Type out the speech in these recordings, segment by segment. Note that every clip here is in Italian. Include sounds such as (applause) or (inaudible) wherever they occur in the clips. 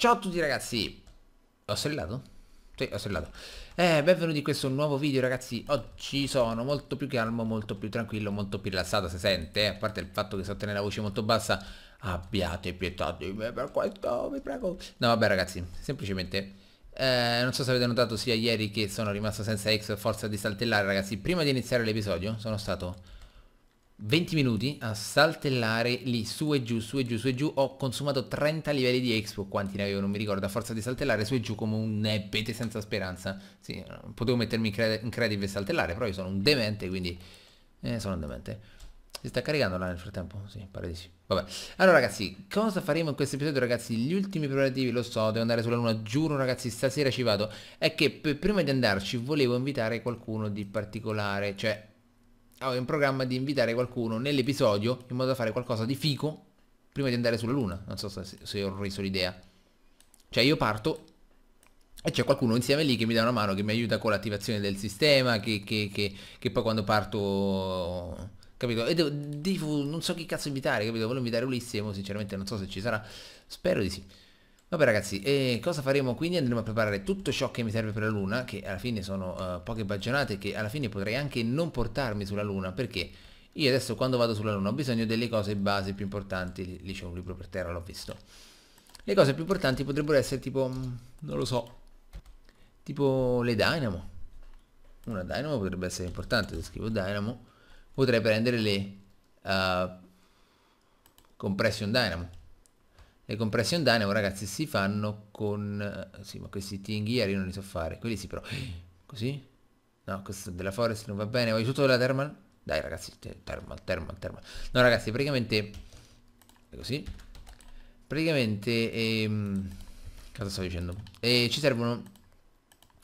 Ciao a tutti ragazzi Ho sellato? Sì, ho sellato eh, benvenuti in questo nuovo video ragazzi Oggi sono molto più calmo, molto più tranquillo, molto più rilassato Si sente, eh? a parte il fatto che so tenere la voce molto bassa Abbiate pietà di me per questo, vi prego No vabbè ragazzi, semplicemente eh, non so se avete notato sia ieri che sono rimasto senza ex forza di saltellare ragazzi Prima di iniziare l'episodio sono stato 20 minuti a saltellare lì su e giù, su e giù, su e giù, ho consumato 30 livelli di Expo, quanti ne avevo non mi ricordo, a forza di saltellare su e giù come un nebete senza speranza. Sì, potevo mettermi in, cred creative e saltellare, però io sono un demente, quindi eh, sono un demente. Si sta caricando là nel frattempo? Sì, pare di sì. Vabbè. Allora ragazzi, cosa faremo in questo episodio ragazzi? Gli ultimi preparativi, lo so, devo andare sulla luna, giuro ragazzi, stasera ci vado. È che prima di andarci volevo invitare qualcuno di particolare, cioè avevo in programma di invitare qualcuno nell'episodio in modo da fare qualcosa di fico prima di andare sulla luna. Non so se, se ho reso l'idea. Cioè io parto e c'è qualcuno insieme lì che mi dà una mano, che mi aiuta con l'attivazione del sistema, che, che, che, che, poi quando parto... Capito? E devo, devo, non so chi cazzo invitare, capito? Volevo invitare Ulisse, ma sinceramente non so se ci sarà. Spero di sì. Vabbè ragazzi, e cosa faremo quindi? Andremo a preparare tutto ciò che mi serve per la luna, che alla fine sono uh, poche bagionate che alla fine potrei anche non portarmi sulla luna, perché io adesso quando vado sulla luna ho bisogno delle cose base più importanti, lì c'è un libro per terra, l'ho visto. Le cose più importanti potrebbero essere tipo, mm, non lo so, tipo le dynamo. Una dynamo potrebbe essere importante, se scrivo dynamo, potrei prendere le uh, compression dynamo le compression dynamo ragazzi si fanno con... Eh, sì ma questi tinghieri non li so fare. Quelli sì però... (gasps) Così? No, questo della forest non va bene. Voglio tutto della thermal? Dai ragazzi, thermal, thermal, thermal. No ragazzi, praticamente... È così. Praticamente... Ehm, cosa sto dicendo? E ci servono...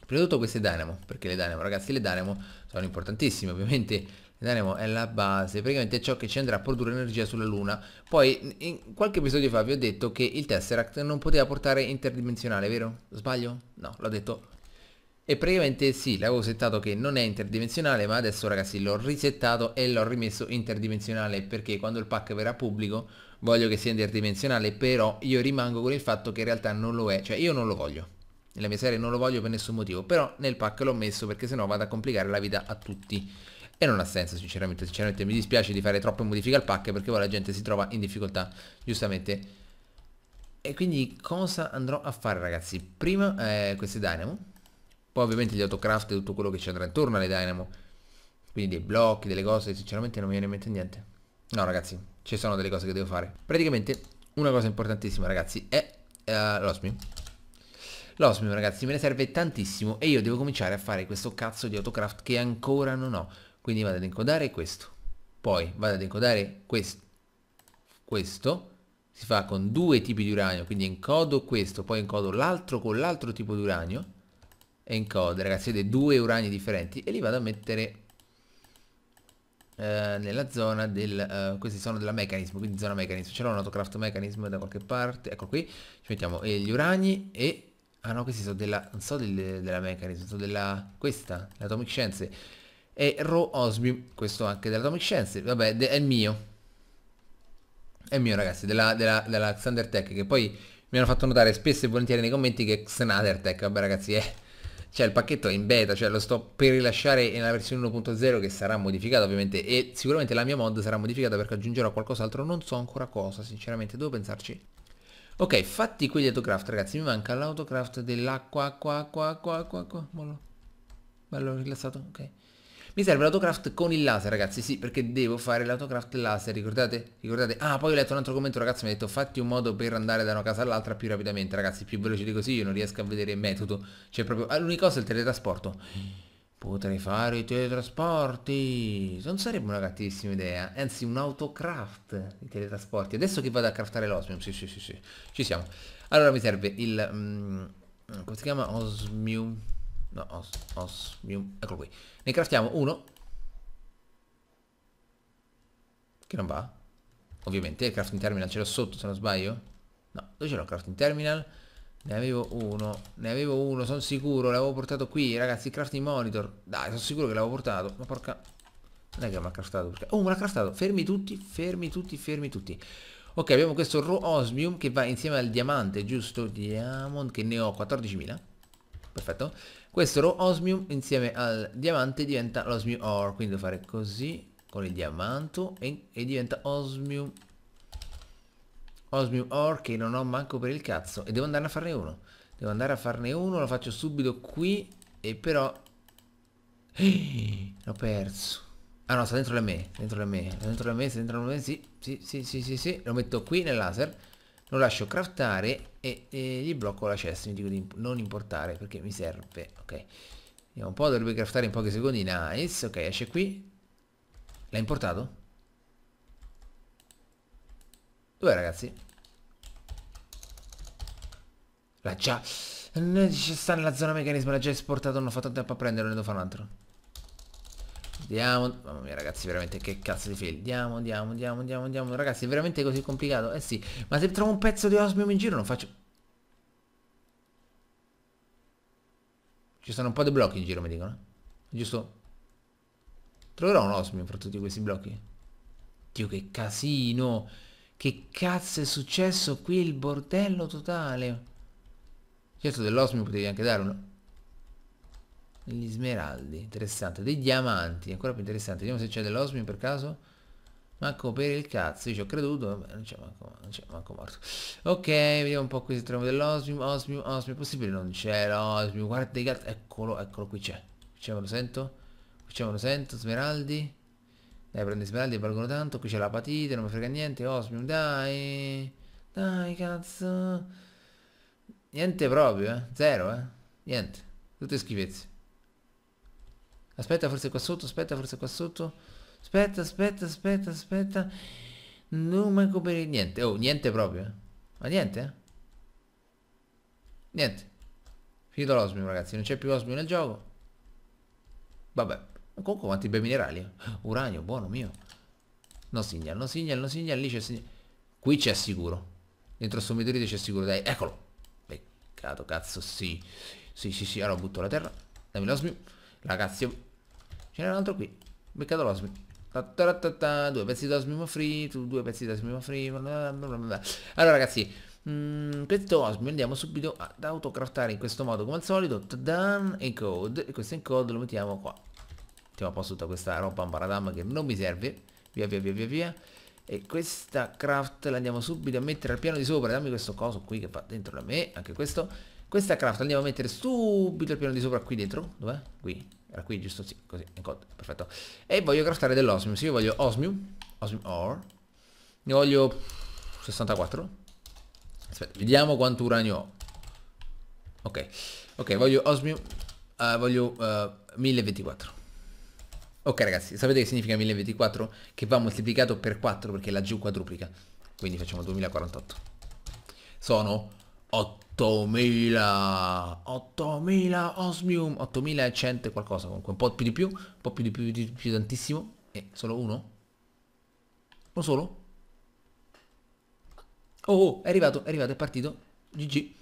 Prima di tutto queste dynamo. Perché le dynamo ragazzi, le dynamo sono importantissime ovviamente Eteraneo è la base, praticamente è ciò che ci andrà a produrre energia sulla Luna. Poi in qualche episodio fa vi ho detto che il Tesseract non poteva portare interdimensionale, vero? Sbaglio? No, l'ho detto. E praticamente sì, l'avevo settato che non è interdimensionale, ma adesso ragazzi l'ho risettato e l'ho rimesso interdimensionale perché quando il pack verrà pubblico voglio che sia interdimensionale, però io rimango con il fatto che in realtà non lo è, cioè io non lo voglio. Nella mia serie non lo voglio per nessun motivo, però nel pack l'ho messo perché sennò vado a complicare la vita a tutti. E non ha senso sinceramente, sinceramente mi dispiace di fare troppe modifiche al pack perché poi la gente si trova in difficoltà, giustamente. E quindi cosa andrò a fare ragazzi? Prima eh, queste Dynamo, poi ovviamente gli autocraft e tutto quello che ci andrà intorno alle Dynamo, quindi dei blocchi, delle cose, sinceramente non mi viene in mente niente. No ragazzi, ci sono delle cose che devo fare. Praticamente una cosa importantissima ragazzi è uh, eh, l'osmium. L'osmium ragazzi me ne serve tantissimo e io devo cominciare a fare questo cazzo di autocraft che ancora non ho quindi vado ad encodare questo poi vado ad encodare questo questo si fa con due tipi di uranio quindi encodo questo poi encodo l'altro con l'altro tipo di uranio encode ragazzi siete due urani differenti e li vado a mettere eh, nella zona del eh, questi sono della meccanismo quindi zona meccanismo c'era un autocraft meccanismo da qualche parte ecco qui ci mettiamo eh, gli urani e ah no questi sono della non so del, della meccanismo sono della questa l'atomic science e Ro Osby, questo anche dell'Atomic Science, vabbè è il mio, è il mio ragazzi, della, della, della Xander Tech, che poi mi hanno fatto notare spesso e volentieri nei commenti che Xander Tech, vabbè ragazzi, è, cioè il pacchetto è in beta, cioè lo sto per rilasciare nella versione 1.0 che sarà modificata ovviamente e sicuramente la mia mod sarà modificata perché aggiungerò qualcos'altro, non so ancora cosa, sinceramente devo pensarci. Ok, fatti quegli autocraft ragazzi, mi manca l'autocraft dell'acqua, acqua, acqua, acqua, acqua, acqua, mollo, bello rilassato, ok. Mi serve l'autocraft con il laser ragazzi Sì perché devo fare l'autocraft laser Ricordate? Ricordate? Ah poi ho letto un altro commento ragazzi Mi ha detto fatti un modo per andare da una casa all'altra più rapidamente Ragazzi più veloce di così io non riesco a vedere il metodo Cioè proprio ah, L'unica cosa è il teletrasporto Potrei fare i teletrasporti Non sarebbe una cattivissima idea Anzi un autocraft di teletrasporti Adesso che vado a craftare l'osmium Sì sì sì sì Ci siamo Allora mi serve il... Mm, come si chiama? Osmium No, os, osmium. Eccolo qui. Ne craftiamo uno. Che non va. Ovviamente il crafting terminal ce l'ho sotto se non sbaglio. No, dove ce l'ho il crafting terminal? Ne avevo uno, ne avevo uno, sono sicuro, l'avevo portato qui, ragazzi, crafting monitor. Dai, sono sicuro che l'avevo portato. Ma porca... Non è che mi ha craftato perché... Oh, me l'ha craftato. Fermi tutti, fermi tutti, fermi tutti. Ok, abbiamo questo raw osmium che va insieme al diamante, giusto? Diamond, che ne ho 14.000. Perfetto. Questo lo osmium insieme al diamante diventa l'osmium ore, quindi devo fare così con il diamante e, e diventa osmium osmium ore che non ho manco per il cazzo e devo andare a farne uno. Devo andare a farne uno, lo faccio subito qui e però... (gasps) L'ho perso. Ah no, sta dentro le me, dentro le me, dentro le me, dentro le me, sì, sì, sì, sì, sì, sì, lo metto qui nel laser lo lascio craftare e, e gli blocco la cesta mi dico di non importare perché mi serve, ok. Vediamo un po', dovrebbe craftare in pochi secondi, nice, ok, esce qui. L'ha importato? Dov'è ragazzi? L'ha già... Ci sta nella zona meccanismo, l'ha già esportato, non ho fatto tempo a prenderlo, ne devo fare un altro. Diamo, mamma mia ragazzi veramente che cazzo di fail Diamo, diamo, diamo, diamo, diamo Ragazzi è veramente così complicato Eh sì, ma se trovo un pezzo di osmium in giro non faccio Ci sono un po' di blocchi in giro mi dicono Giusto Troverò un osmium fra tutti questi blocchi Dio che casino Che cazzo è successo qui Il bordello totale Certo dell'osmium potevi anche dare uno gli smeraldi, interessante. Dei diamanti, ancora più interessante. Vediamo se c'è dell'osmio per caso. Manco per il cazzo, io ci ho creduto, non c'è manco, manco, morto. Ok, vediamo un po' qui se troviamo dell'osmio osmio osmio possibile non c'è l'osmio guarda i cazzo, eccolo, eccolo, qui c'è. Qui c'è me lo sento, qui c'è me lo sento, smeraldi. Dai, prendi smeraldi, valgono tanto, qui c'è la patite, non mi frega niente, osmio dai. Dai, cazzo. Niente proprio, eh, zero, eh, niente, tutte schifezze. Aspetta, forse qua sotto, aspetta, forse qua sotto. Aspetta, aspetta, aspetta, aspetta. Non manco per niente. Oh, niente proprio. Eh. Ma niente? Eh? Niente. Finito l'osmium, ragazzi. Non c'è più osmium nel gioco. Vabbè. Comunque quanti bei minerali. Eh? (gasps) Uranio, buono mio. No signal, no signal, no signal. Lì c'è signal. Qui c'è sicuro. Dentro sto meteorite c'è sicuro. Dai, eccolo. Peccato, cazzo, sì. Sì, sì, sì. Allora butto la terra. Dammi l'osmium. Ragazzi, Ce n'è un altro qui. Beccato l'osmi. Due pezzi d'osmimo free, due pezzi d'osmimo free. Allora ragazzi, mh, mm, questo osmi andiamo subito ad autocraftare in questo modo come al solito. Tadan, encode. E questo encode lo mettiamo qua. Mettiamo a posto tutta questa roba ambaradam che non mi serve. Via via via via via. E questa craft la andiamo subito a mettere al piano di sopra. Dammi questo coso qui che fa dentro da me. Anche questo. Questa craft andiamo a mettere subito al piano di sopra qui dentro. Dov'è? Qui era qui giusto, sì, così, perfetto. E voglio craftare dell'osmium, sì, io voglio osmium, osmium ore. Ne voglio 64. Aspetta, vediamo quanto uranio ho. Ok, ok, voglio osmium, uh, voglio uh, eh, 1024. Ok ragazzi, sapete che significa 1024? Che va moltiplicato per 4 perché laggiù quadruplica. Quindi facciamo 2048. Sono 8000 8000 osmium 8100 qualcosa comunque un po' più di più un po' più di più di, più, tantissimo e eh, solo uno non solo oh, oh è arrivato è arrivato è partito gg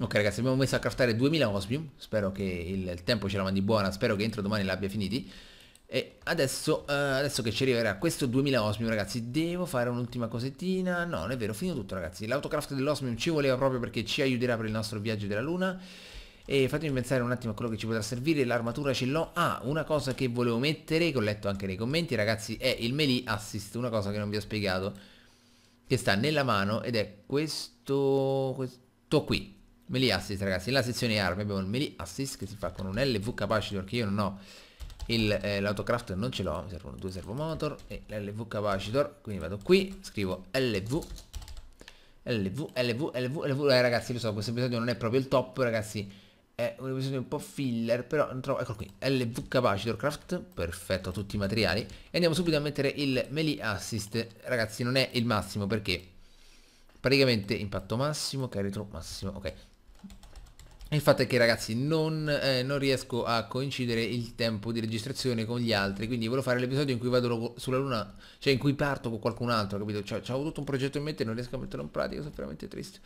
ok ragazzi abbiamo messo a craftare 2000 osmium spero che il, il tempo ce la mandi buona spero che entro domani l'abbia finiti e adesso, eh, adesso che ci arriverà questo 2000 osmium ragazzi Devo fare un'ultima cosettina No non è vero, finito tutto ragazzi L'autocraft dell'osmium ci voleva proprio perché ci aiuterà per il nostro viaggio della luna E fatemi pensare un attimo a quello che ci potrà servire L'armatura ce l'ho Ah, una cosa che volevo mettere Che ho letto anche nei commenti ragazzi È il melee assist Una cosa che non vi ho spiegato Che sta nella mano Ed è questo Questo qui Melee assist ragazzi Nella sezione armi abbiamo il melee assist Che si fa con un LV capacitor Che io non ho eh, l'autocraft eh, non ce l'ho mi servono due servomotor e l'LV capacitor quindi vado qui scrivo LV LV LV LV LV eh, ragazzi lo so questo episodio non è proprio il top ragazzi è un episodio un po' filler però non trovo eccolo qui LV capacitor craft perfetto a tutti i materiali e andiamo subito a mettere il melee assist ragazzi non è il massimo perché praticamente impatto massimo caritro massimo ok il fatto è che ragazzi non, eh, non, riesco a coincidere il tempo di registrazione con gli altri, quindi volevo fare l'episodio in cui vado sulla luna, cioè in cui parto con qualcun altro, capito? Cioè, ho tutto un progetto in mente e non riesco a metterlo in pratica, sono veramente triste.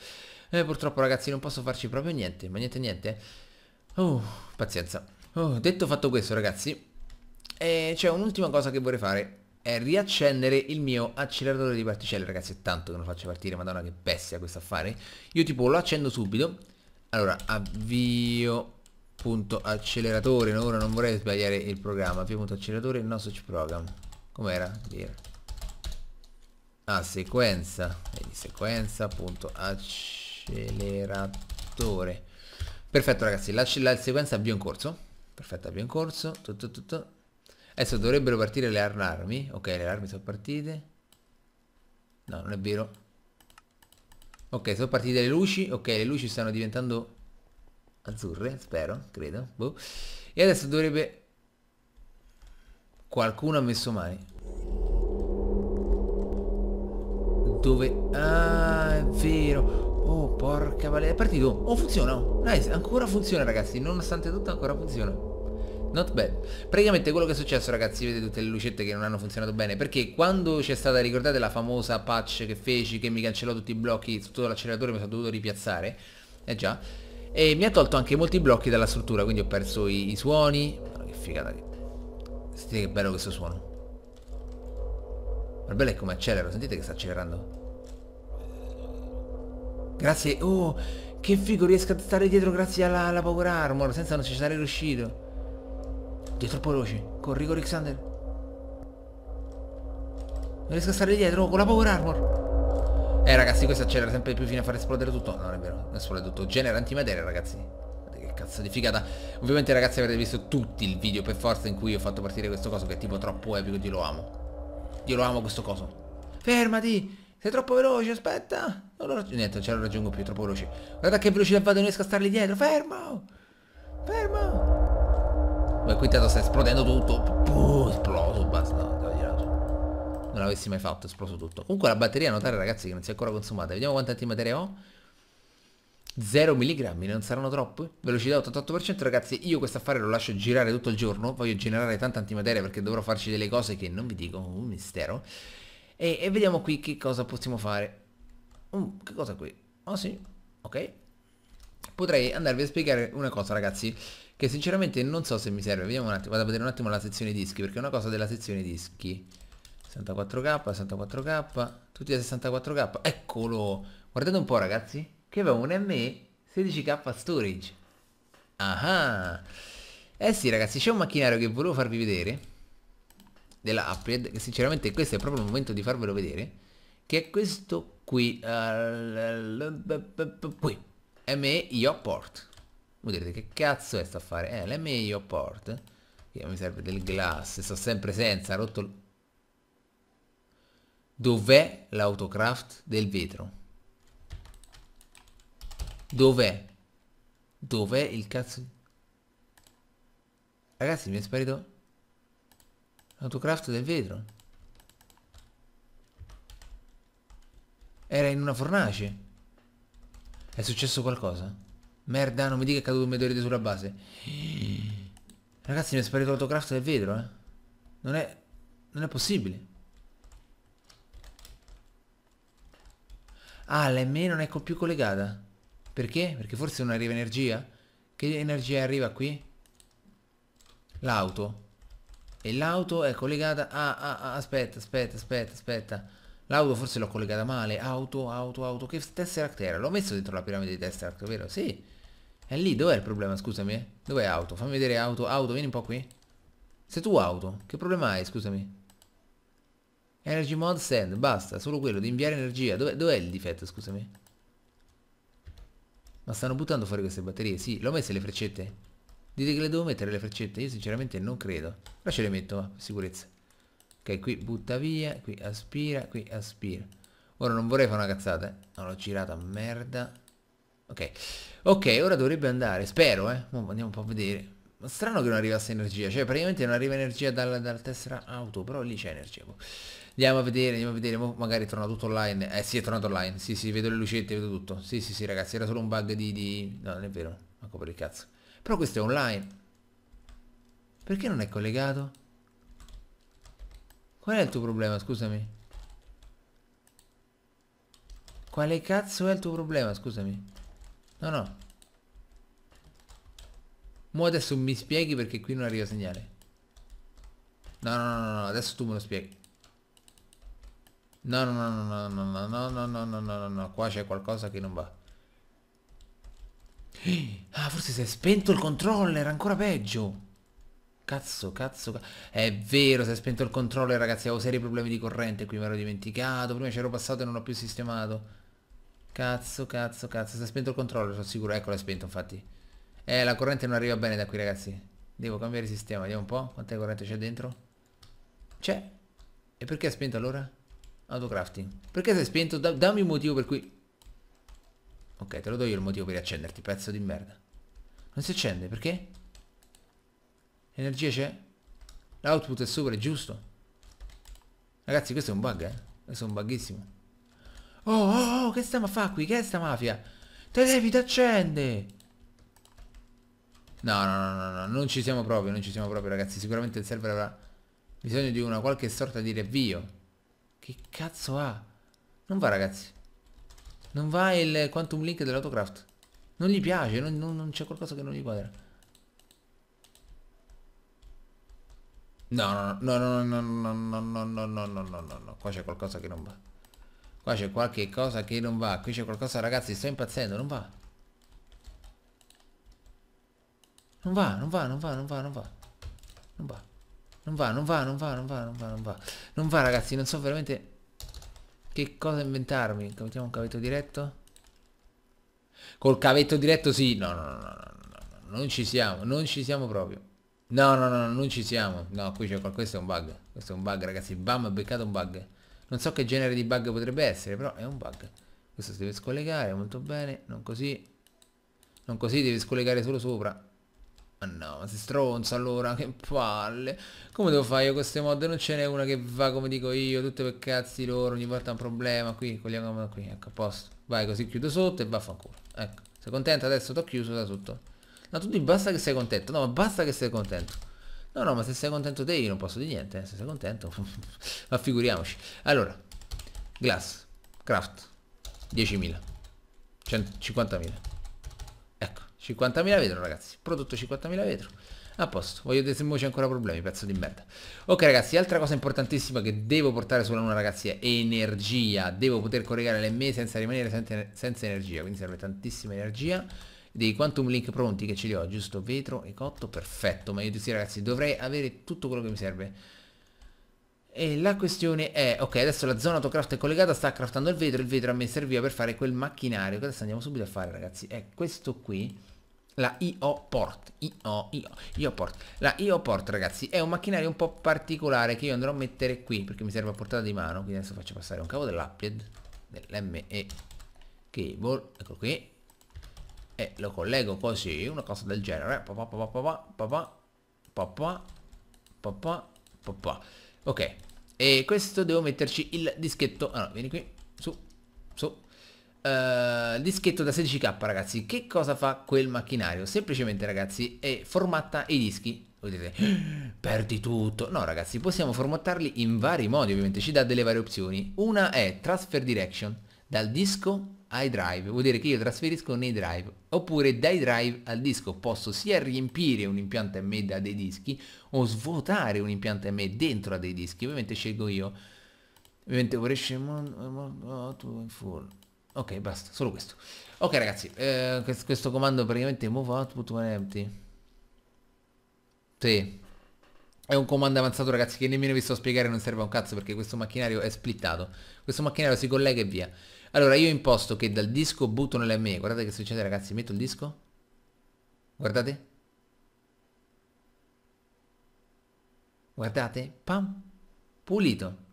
Eh, purtroppo ragazzi non posso farci proprio niente, ma niente niente. Oh, pazienza. Oh, detto fatto questo ragazzi, eh, c'è un'ultima cosa che vorrei fare, è riaccendere il mio acceleratore di particelle, ragazzi è tanto che non lo faccio partire, madonna che bestia questo affare. Io tipo lo accendo subito allora avvio punto acceleratore ora non vorrei sbagliare il programma avvio punto acceleratore il nostro program com'era? dire ah sequenza Vedi, sequenza punto acceleratore perfetto ragazzi la, la sequenza avvio in corso perfetto avvio in corso tutto tutto adesso dovrebbero partire le allarmi ok le armi sono partite no non è vero Ok, sono partite le luci. Ok, le luci stanno diventando azzurre, spero, credo. Boh. E adesso dovrebbe... Qualcuno ha messo mani. Dove... Ah, è vero. Oh, porca valera. È partito. Oh, funziona. Oh, nice, ancora funziona, ragazzi. Nonostante tutto, ancora funziona. Not bad. Praticamente quello che è successo ragazzi, vedete tutte le lucette che non hanno funzionato bene, perché quando c'è stata, ricordate la famosa patch che feci, che mi cancellò tutti i blocchi, tutto l'acceleratore mi sono dovuto ripiazzare, eh già, e mi ha tolto anche molti blocchi dalla struttura, quindi ho perso i, i suoni, ma che figata che... Sentite che bello questo suono. Ma bello è come accelero, sentite che sta accelerando. Grazie, oh, che figo, riesco a stare dietro grazie alla, alla power armor, senza non ci sarei riuscito. Dietro troppo veloce. Corri, corri, Xander. Non riesco a stare dietro con la power armor. Eh, ragazzi, questo accelera sempre più fino a far esplodere tutto. No, non è vero. Non esplode tutto. Genera antimateria, ragazzi. Guardate eh, che cazzo di figata. Ovviamente, ragazzi, avrete visto tutti il video per forza in cui ho fatto partire questo coso che è tipo troppo epico. Io lo amo. Io lo amo questo coso. Fermati! Sei troppo veloce, aspetta! Non lo raggiungo. Niente, non ce lo raggiungo più, troppo veloce. Guarda che velocità vado, non riesco a starli dietro. Fermo! Fermo! Beh, qui tanto sta esplodendo tutto. Puh, esploso, basta. non l'avessi mai fatto, esploso tutto. Comunque la batteria, notare ragazzi, che non si è ancora consumata. Vediamo quanta antimateria ho. 0 mg, non saranno troppi? Velocità 88%, ragazzi, io questo affare lo lascio girare tutto il giorno, voglio generare tanta antimateria perché dovrò farci delle cose che non vi dico, un mistero. E, e vediamo qui che cosa possiamo fare. Uh, che cosa qui? Ah oh, sì, ok. Potrei andarvi a spiegare una cosa, ragazzi che sinceramente non so se mi serve. Vediamo un attimo, vado a vedere un attimo la sezione dischi, perché è una cosa della sezione dischi. 64k, 64k, tutti da 64k. Eccolo! Guardate un po' ragazzi, che aveva un ME 16k storage. Ah! Eh sì ragazzi, c'è un macchinario che volevo farvi vedere della upgrade che sinceramente questo è proprio il momento di farvelo vedere, che è questo qui. Uh, qui. ME port voi direte che cazzo è sto a fare? Eh, la mail port. Che eh. mi serve del glass. Sto sempre senza, rotto... il... Dov'è l'autocraft del vetro? Dov'è? Dov'è il cazzo? Ragazzi, mi è sparito l'autocraft del vetro. Era in una fornace. È successo qualcosa? Merda, non mi dica che è caduto un meteorite sulla base. Ragazzi, mi è sparito l'autocraft del vetro, eh. Non è... Non è possibile. Ah, la ME non è più collegata. Perché? Perché forse non arriva energia? Che energia arriva qui? L'auto. E l'auto è collegata... Ah, ah, ah, aspetta, aspetta, aspetta, aspetta. L'auto forse l'ho collegata male. Auto, auto, auto. Che Tesseract era? L'ho messo dentro la piramide di Tesseract, vero? Sì. È lì, dov'è il problema, scusami? Dov'è auto? Fammi vedere auto. Auto, vieni un po' qui. Sei tu auto. Che problema hai, scusami? Energy mod send, basta, solo quello, di inviare energia. Dov'è dov il difetto, scusami? Ma stanno buttando fuori queste batterie, sì. L'ho messe le freccette? Dite che le devo mettere le freccette? Io sinceramente non credo. Però ce le metto, per sicurezza. Ok, qui butta via, qui aspira, qui aspira. Ora non vorrei fare una cazzata, eh. No, l'ho girata, merda. Ok, ok, ora dovrebbe andare, spero, eh. Andiamo un po' a vedere. Ma Strano che non arrivasse energia, cioè praticamente non arriva energia dal, dal tessera auto, però lì c'è energia. Boh. Andiamo a vedere, andiamo a vedere, magari è tornato tutto online. Eh sì, è tornato online, sì sì, vedo le lucette, vedo tutto. Sì sì sì ragazzi, era solo un bug di... di... No, non è vero, ma per il cazzo. Però questo è online. Perché non è collegato? Qual è il tuo problema, scusami? Quale cazzo è il tuo problema, scusami? No, no. Mo adesso mi spieghi perché qui non arriva segnale. No, no, no, no, adesso tu me lo spieghi. No, no, no, no, no, no, no, no, no, no, no, no, no, no, qua c'è qualcosa che non va. Ah, forse si è spento il controller, ancora peggio. Cazzo, cazzo, cazzo. È vero, si è spento il controller, ragazzi, avevo seri problemi di corrente qui, mi ero dimenticato. Prima c'ero passato e non l'ho più sistemato. Cazzo, cazzo, cazzo. Si è spento il controllo, sono sicuro. Ecco, l'ha spento, infatti. Eh, la corrente non arriva bene da qui, ragazzi. Devo cambiare sistema. Vediamo un po'. Quanta corrente c'è dentro. C'è. E perché è spento allora? Autocrafting. Perché sei spento? Da dammi un motivo per cui... Ok, te lo do io il motivo per riaccenderti, pezzo di merda. Non si accende, perché? L'energia c'è? L'output è sopra, è giusto? Ragazzi, questo è un bug, eh? Questo è un bughissimo. Oh, oh, oh, che stiamo a fare qui? Che è sta mafia? Te devi accende! No, no, no, no, no, non ci siamo proprio, non ci siamo proprio, ragazzi. Sicuramente il server avrà bisogno di una qualche sorta di revio. Che cazzo ha? Non va, ragazzi. Non va il quantum link dell'autocraft. Non gli piace, non, non, non c'è qualcosa che non gli quadra. No, no, no, no, no, no, no, no, no, no, no, no, no, no, qua c'è qualcosa che non va. Qua c'è qualche cosa che non va. Qui c'è qualcosa, ragazzi, sto impazzendo, non va. Non va, non va, non va, non va, non va. Non va. Non va, non va, non va, non va, non va, non va. Non va, ragazzi, non so veramente che cosa inventarmi. Mettiamo un cavetto diretto. Col cavetto diretto sì. No, no, no, no, no, non ci siamo, non ci siamo proprio. No, no, no, non ci siamo. No, qui c'è qualcosa, questo è un bug. Questo è un bug, ragazzi. Bam, ha beccato un bug non so che genere di bug potrebbe essere però è un bug questo si deve scollegare molto bene non così non così devi scollegare solo sopra ma no ma sei stronzo allora che palle come devo fare io queste mod non ce n'è una che va come dico io tutte per cazzi loro ogni volta un problema qui cogliamo qui ecco a posto vai così chiudo sotto e vaffanculo ecco sei contento adesso t'ho chiuso da sotto ma no, tu basta che sei contento no ma basta che sei contento No, no, ma se sei contento te io non posso di niente, eh. se sei contento, (laughs) ma figuriamoci. Allora, glass, craft, 10.000, 50.000. Ecco, 50.000 vetro ragazzi, prodotto 50.000 vetro. A posto, voglio dire se mo c'è ancora problemi, pezzo di merda. Ok ragazzi, altra cosa importantissima che devo portare sulla luna ragazzi è energia. Devo poter collegare le me senza rimanere senza, senza energia, quindi serve tantissima energia dei Quantum Link pronti che ce li ho, giusto? Vetro e cotto, perfetto, ma io sì, ragazzi dovrei avere tutto quello che mi serve. E la questione è, ok adesso la zona autocraft è collegata, sta craftando il vetro, il vetro a me serviva per fare quel macchinario che adesso andiamo subito a fare ragazzi, è questo qui, la IO Port, IO, IO, IO Port, la IO Port ragazzi è un macchinario un po' particolare che io andrò a mettere qui perché mi serve a portata di mano, quindi adesso faccio passare un cavo dell'Applied, dell'ME cable, ecco qui, e lo collego così, una cosa del genere. Papà, papà, papà, papà, papà, papà. Ok, e questo devo metterci il dischetto. Ah vieni qui, su, su. Uh, dischetto da 16k ragazzi che cosa fa quel macchinario semplicemente ragazzi è formatta i dischi potete perdi tutto no ragazzi possiamo formattarli in vari modi ovviamente ci dà delle varie opzioni una è transfer direction dal disco ai drive, vuol dire che io trasferisco nei drive, oppure dai drive al disco, posso sia riempire un impianto M da dei dischi o svuotare un impianto M dentro a dei dischi, ovviamente scelgo io, ovviamente vorrei full. Ok, basta, solo questo. Ok ragazzi, eh, questo comando praticamente move output when empty. Sì, è un comando avanzato ragazzi che nemmeno vi sto a spiegare non serve a un cazzo perché questo macchinario è splittato. Questo macchinario si collega e via. Allora io imposto che dal disco butto nell'ME, guardate che succede ragazzi, metto il disco, guardate, guardate, pam, pulito.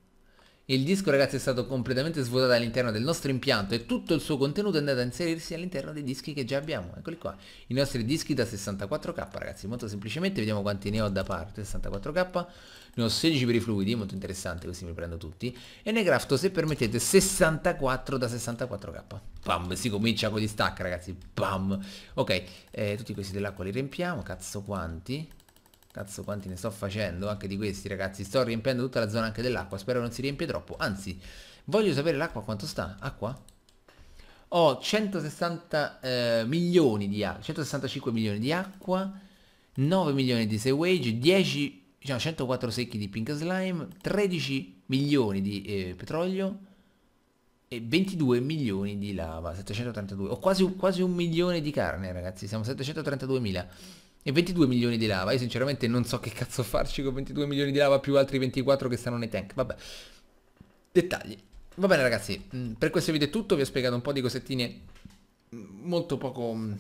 Il disco ragazzi è stato completamente svuotato all'interno del nostro impianto e tutto il suo contenuto è andato a inserirsi all'interno dei dischi che già abbiamo. Eccoli qua, i nostri dischi da 64k ragazzi, molto semplicemente vediamo quanti ne ho da parte, 64k, ne ho 16 per i fluidi, molto interessante così mi prendo tutti, e ne crafto se permettete 64 da 64k. Pam, si comincia con gli stack ragazzi, pam. Ok, eh, tutti questi dell'acqua li riempiamo, cazzo quanti? Cazzo quanti ne sto facendo anche di questi ragazzi Sto riempiendo tutta la zona anche dell'acqua Spero non si riempie troppo Anzi voglio sapere l'acqua quanto sta Acqua? Ho 160 eh, milioni di acqua 165 milioni di acqua 9 milioni di sewage 10 diciamo, 104 secchi di pink slime 13 milioni di eh, petrolio e 22 milioni di lava 732 Ho quasi, quasi un milione di carne ragazzi Siamo 732 mila e 22 milioni di lava, io sinceramente non so che cazzo farci con 22 milioni di lava più altri 24 che stanno nei tank, vabbè. Dettagli. Va bene ragazzi, mm, per questo video è tutto, vi ho spiegato un po' di cosettine mm, molto poco mm,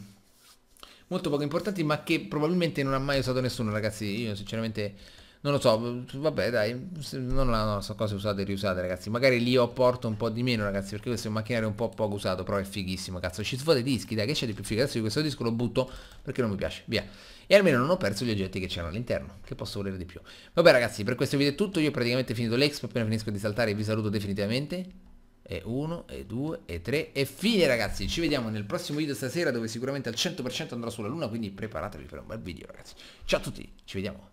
molto poco importanti ma che probabilmente non ha mai usato nessuno ragazzi io sinceramente non lo so vabbè dai non, non so cose usate e riusate ragazzi magari lì ho porto un po' di meno ragazzi perché questo è un macchinario un po' poco usato però è fighissimo cazzo ci svuota i dischi dai che c'è di più figo adesso di questo disco lo butto perché non mi piace via e almeno non ho perso gli oggetti che c'erano all'interno, che posso volere di più. Vabbè ragazzi, per questo video è tutto, io ho praticamente finito l'expo, appena finisco di saltare vi saluto definitivamente. E 1, e 2, e 3, e fine ragazzi, ci vediamo nel prossimo video stasera dove sicuramente al 100% andrò sulla luna, quindi preparatevi per un bel video ragazzi. Ciao a tutti, ci vediamo.